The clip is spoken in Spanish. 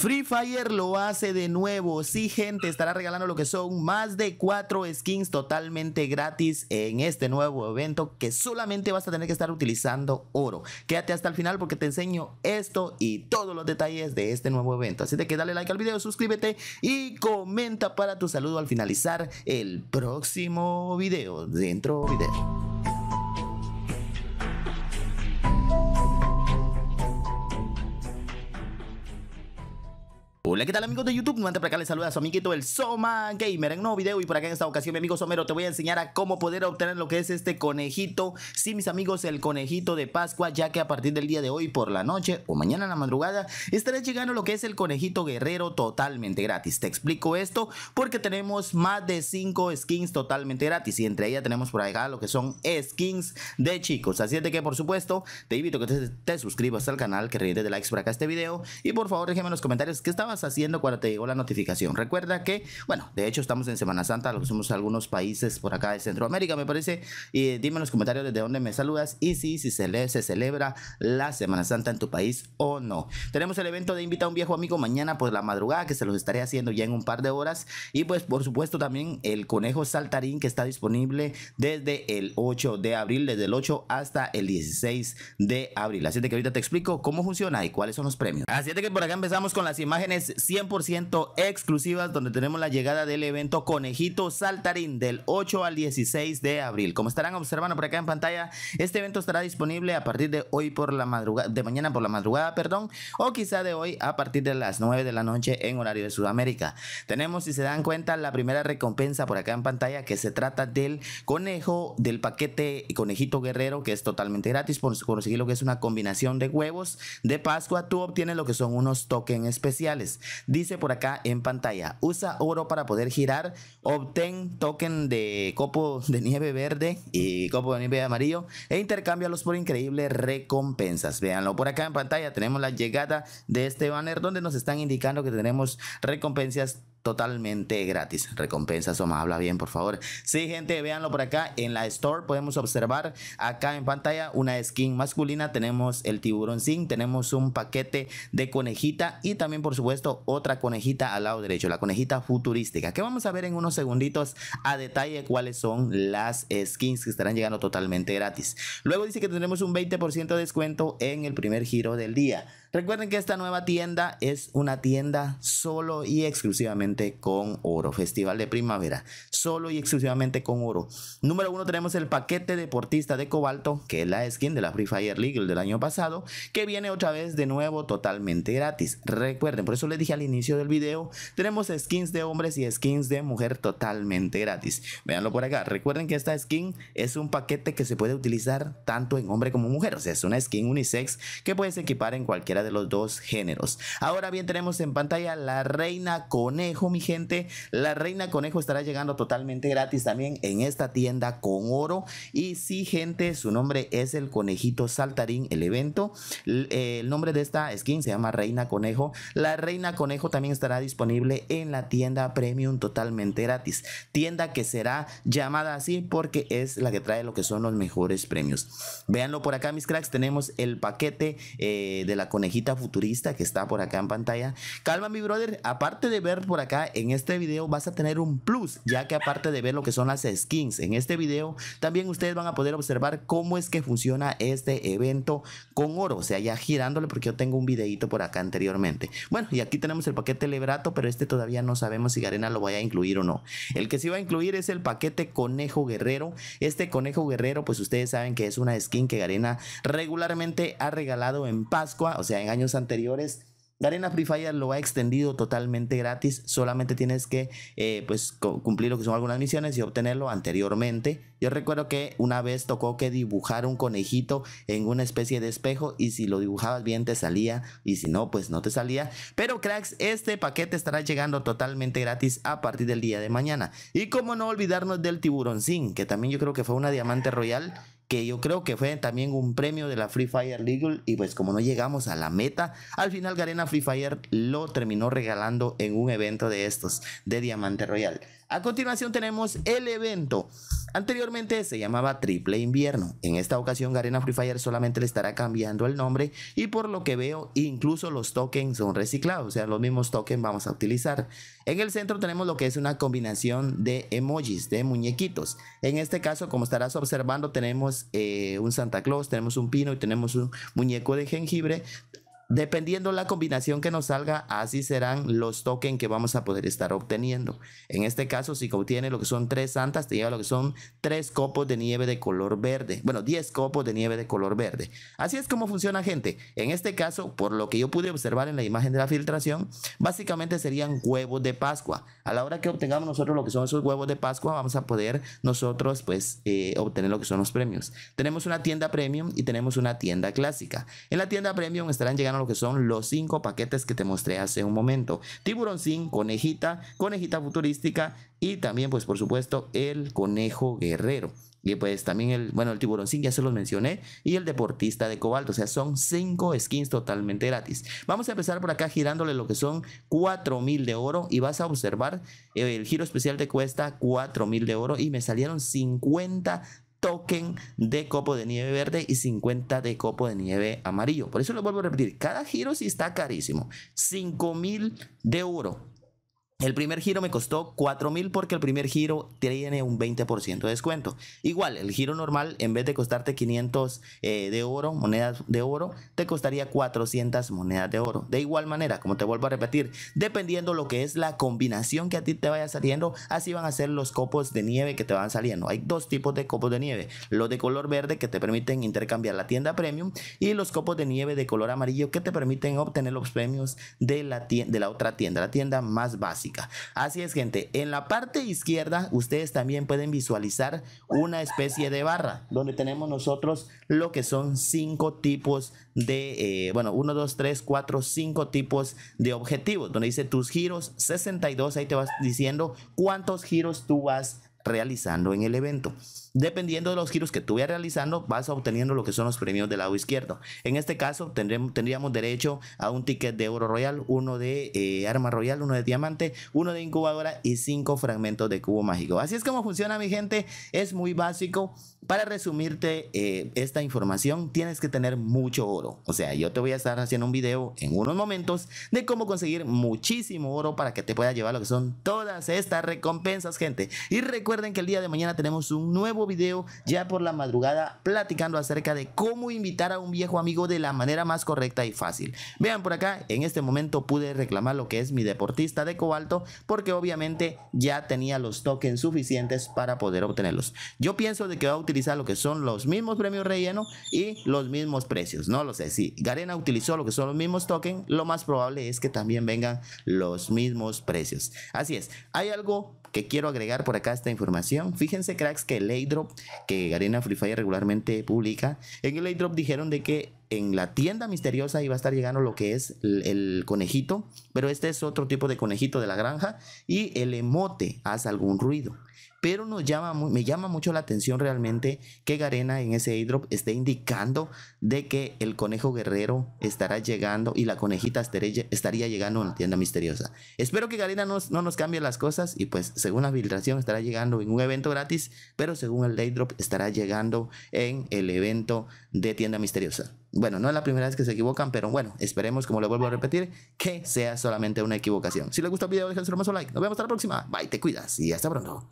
Free Fire lo hace de nuevo. Sí, gente, estará regalando lo que son más de cuatro skins totalmente gratis en este nuevo evento que solamente vas a tener que estar utilizando oro. Quédate hasta el final porque te enseño esto y todos los detalles de este nuevo evento. Así que dale like al video, suscríbete y comenta para tu saludo al finalizar el próximo video. Dentro video. ¿qué tal amigos de YouTube? Nuevamente para acá les saluda a su amiguito el Soma Gamer en nuevo video y por acá en esta ocasión mi amigo Somero te voy a enseñar a cómo poder obtener lo que es este conejito, sí mis amigos, el conejito de Pascua ya que a partir del día de hoy por la noche o mañana en la madrugada estará llegando lo que es el conejito guerrero totalmente gratis. Te explico esto porque tenemos más de 5 skins totalmente gratis y entre ellas tenemos por acá lo que son skins de chicos. Así es de que por supuesto te invito a que te, suscribas al canal, que revientes de likes por acá este video y por favor déjame en los comentarios qué estabas haciendo haciendo cuando te llegó la notificación. Recuerda que, bueno, de hecho estamos en Semana Santa, lo que somos algunos países por acá de Centroamérica, me parece. Y dime en los comentarios desde dónde me saludas y si, si se, le, se celebra la Semana Santa en tu país o no. Tenemos el evento de Invita a un viejo amigo mañana por la madrugada, que se los estaré haciendo ya en un par de horas. Y pues, por supuesto, también el conejo saltarín que está disponible desde el 8 de abril, desde el 8 hasta el 16 de abril. Así de que ahorita te explico cómo funciona y cuáles son los premios. Así de que por acá empezamos con las imágenes 100% exclusivas donde tenemos la llegada del evento Conejito Saltarín del 8 al 16 de abril. Como estarán observando por acá en pantalla, este evento estará disponible a partir de hoy por la madrugada, de mañana por la madrugada, perdón, o quizá de hoy a partir de las 9 de la noche en horario de Sudamérica. Tenemos, si se dan cuenta, la primera recompensa por acá en pantalla que se trata del conejo del paquete Conejito Guerrero que es totalmente gratis por conseguir lo que es una combinación de huevos de Pascua. Tú obtienes lo que son unos tokens especiales. Dice por acá en pantalla, usa oro para poder girar, obtén token de copo de nieve verde y copo de nieve amarillo e intercámbialos por increíbles recompensas. Véanlo por acá en pantalla, tenemos la llegada de este banner donde nos están indicando que tenemos recompensas totalmente gratis. Recompensas o más, habla bien, por favor. Sí, gente, véanlo por acá. En la store podemos observar acá en pantalla una skin masculina. Tenemos el tiburón zinc, tenemos un paquete de conejita y también, por supuesto, otra conejita al lado derecho, la conejita futurística, que vamos a ver en unos segunditos a detalle cuáles son las skins que estarán llegando totalmente gratis. Luego dice que tendremos un 20% de descuento en el primer giro del día. Recuerden que esta nueva tienda es una tienda solo y exclusivamente con oro. Festival de primavera, solo y exclusivamente con oro. Número uno tenemos el paquete deportista de cobalto, que es la skin de la Free Fire League del año pasado, que viene otra vez de nuevo totalmente gratis. Recuerden, por eso les dije al inicio del video, tenemos skins de hombres y skins de mujer totalmente gratis. Veanlo por acá. Recuerden que esta skin es un paquete que se puede utilizar tanto en hombre como mujer. O sea, es una skin unisex que puedes equipar en cualquiera de los dos géneros. Ahora bien, tenemos en pantalla la Reina Conejo, mi gente. La Reina Conejo estará llegando totalmente gratis también en esta tienda con oro. Y si gente, su nombre es el Conejito Saltarín, el evento. Eh, el nombre de esta skin se llama Reina Conejo. La Reina Conejo también estará disponible en la tienda premium totalmente gratis. Tienda que será llamada así porque es la que trae lo que son los mejores premios. véanlo por acá, mis cracks. Tenemos el paquete eh, de la conejita futurista que está por acá en pantalla. Calma, mi brother, aparte de ver por acá en este video vas a tener un plus, ya que aparte de ver lo que son las skins en este vídeo también ustedes van a poder observar cómo es que funciona este evento con oro, o sea, ya girándole porque yo tengo un videito por acá anteriormente. Bueno, y aquí tenemos el paquete Lebrato, pero este todavía no sabemos si Garena lo vaya a incluir o no. El que se va a incluir es el paquete Conejo Guerrero. Este Conejo Guerrero, pues ustedes saben que es una skin que Garena regularmente ha regalado en Pascua, o sea, en años anteriores. Garena Free Fire lo ha extendido totalmente gratis, solamente tienes que eh, pues, cumplir lo que son algunas misiones y obtenerlo anteriormente. Yo recuerdo que una vez tocó que dibujar un conejito en una especie de espejo y si lo dibujabas bien te salía y si no pues no te salía. Pero cracks, este paquete estará llegando totalmente gratis a partir del día de mañana. Y como no olvidarnos del tiburón sin, que también yo creo que fue una diamante royal que yo creo que fue también un premio de la Free Fire League y pues como no llegamos a la meta, al final Garena Free Fire lo terminó regalando en un evento de estos de Diamante Royal. A continuación tenemos el evento Anteriormente se llamaba Triple Invierno. En esta ocasión Garena Free Fire solamente le estará cambiando el nombre y por lo que veo incluso los tokens son reciclados, o sea los mismos tokens vamos a utilizar. En el centro tenemos lo que es una combinación de emojis, de muñequitos. En este caso como estarás observando tenemos eh, un Santa Claus, tenemos un pino y tenemos un muñeco de jengibre. Dependiendo la combinación que nos salga, así serán los tokens que vamos a poder estar obteniendo. En este caso, si obtiene lo que son tres santas, te lleva lo que son tres copos de nieve de color verde. Bueno, 10 copos de nieve de color verde. Así es como funciona, gente. En este caso, por lo que yo pude observar en la imagen de la filtración, básicamente serían huevos de Pascua. A la hora que obtengamos nosotros lo que son esos huevos de Pascua, vamos a poder nosotros, pues, eh, obtener lo que son los premios. Tenemos una tienda premium y tenemos una tienda clásica. En la tienda premium estarán llegando lo que son los cinco paquetes que te mostré hace un momento. Tiburón sin conejita, conejita futurística y también pues por supuesto el conejo guerrero. Y pues también el, bueno, el tiburón sin ya se los mencioné. Y el deportista de cobalto. O sea, son cinco skins totalmente gratis. Vamos a empezar por acá girándole lo que son 4000 de oro. Y vas a observar, eh, el giro especial de cuesta 4000 de oro. Y me salieron 50 token de copo de nieve verde y 50 de copo de nieve amarillo. Por eso lo vuelvo a repetir, cada giro sí está carísimo. 5000 de oro, el primer giro me costó 4.000 porque el primer giro tiene un 20% de descuento. Igual, el giro normal, en vez de costarte 500 eh, de oro, monedas de oro, te costaría 400 monedas de oro. De igual manera, como te vuelvo a repetir, dependiendo lo que es la combinación que a ti te vaya saliendo, así van a ser los copos de nieve que te van saliendo. Hay dos tipos de copos de nieve. Los de color verde que te permiten intercambiar la tienda premium y los copos de nieve de color amarillo que te permiten obtener los premios de la, de la otra tienda, la tienda más básica. Así es, gente. En la parte izquierda, ustedes también pueden visualizar una especie de barra donde tenemos nosotros lo que son cinco tipos de, eh, bueno, uno, dos, tres, cuatro, cinco tipos de objetivos, donde dice tus giros 62, ahí te vas diciendo cuántos giros tú vas realizando en el evento. Dependiendo de los giros que tú vayas realizando, vas obteniendo lo que son los premios del lado izquierdo. En este caso, tendremos, tendríamos derecho a un ticket de oro royal, uno de eh, arma royal, uno de diamante, uno de incubadora y cinco fragmentos de cubo mágico. Así es como funciona, mi gente. Es muy básico. Para resumirte eh, esta información, tienes que tener mucho oro. O sea, yo te voy a estar haciendo un video en unos momentos de cómo conseguir muchísimo oro para que te pueda llevar lo que son todas estas recompensas, gente. Y recuerden que el día de mañana tenemos un nuevo video ya por la madrugada platicando acerca de cómo invitar a un viejo amigo de la manera más correcta y fácil. Vean por acá, en este momento pude reclamar lo que es mi deportista de cobalto porque obviamente ya tenía los tokens suficientes para poder obtenerlos. Yo pienso de que va a utilizar lo que son los mismos premios relleno y los mismos precios. No lo sé, si Garena utilizó lo que son los mismos tokens, lo más probable es que también vengan los mismos precios. Así es, hay algo que quiero agregar por acá esta información. Fíjense cracks que Lady que Arena Free Fire regularmente publica, en el Drop dijeron de que en la tienda misteriosa iba a estar llegando lo que es el, conejito, pero este es otro tipo de conejito de la granja y el emote hace algún ruido. Pero nos llama, me llama mucho la atención realmente que Garena en ese airdrop esté indicando de que el conejo guerrero estará llegando y la conejita estaría llegando en la tienda misteriosa. Espero que Garena no, nos cambie las cosas y pues según la filtración estará llegando en un evento gratis, pero según el airdrop estará llegando en el evento de tienda misteriosa. Bueno, no es la primera vez que se equivocan, pero bueno, esperemos, como le vuelvo a repetir, que sea solamente una equivocación. Si les gustó el video, dejen su hermoso like. Nos vemos hasta la próxima. Bye, te cuidas y hasta pronto.